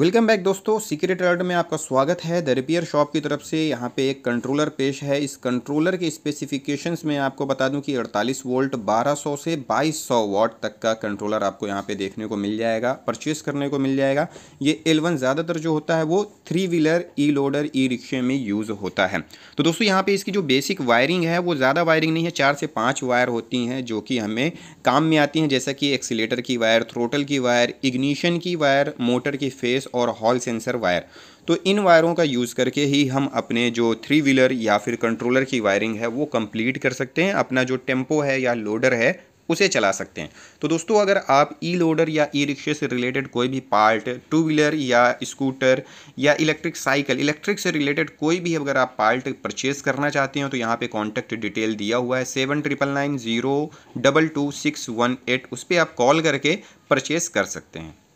welcome back दोस्तों secret alert में आपका स्वागत है द रिपेयर शॉप की तरफ से यहाँ पे एक कंट्रोलर पेश है इस कंट्रोलर के स्पेसिफिकेशंस में आपको बता दूं कि 48 वोल्ट 1200 से 2200 वाट तक का कंट्रोलर आपको यहाँ पे देखने को मिल जाएगा परचेस करने को मिल जाएगा ये एल ज़्यादातर जो होता है वो three wheeler E loader E रिक्शे में यूज़ होता है तो दोस्तों यहाँ पर इसकी जो बेसिक वायरिंग है वो ज़्यादा वायरिंग नहीं है चार से पाँच वायर होती हैं जो कि हमें काम में आती हैं जैसा कि एक्सीटर की वायर थ्रोटल की वायर इग्निशन की वायर मोटर की फेस और हॉल सेंसर वायर तो इन वायरों का यूज़ करके ही हम अपने जो थ्री व्हीलर या फिर कंट्रोलर की वायरिंग है वो कंप्लीट कर सकते हैं अपना जो टेम्पो है या लोडर है उसे चला सकते हैं तो दोस्तों अगर आप ई लोडर या ई रिक्शे से रिलेटेड कोई भी पार्ट टू व्हीलर या स्कूटर या इलेक्ट्रिक साइकिल इलेक्ट्रिक से रिलेटेड कोई भी अगर आप पार्ट परचेज करना चाहते हैं तो यहाँ पे कॉन्टैक्ट डिटेल दिया हुआ है seven triple nine zero double two six one eight उस पर आप कॉल करके परचेज़ कर सकते हैं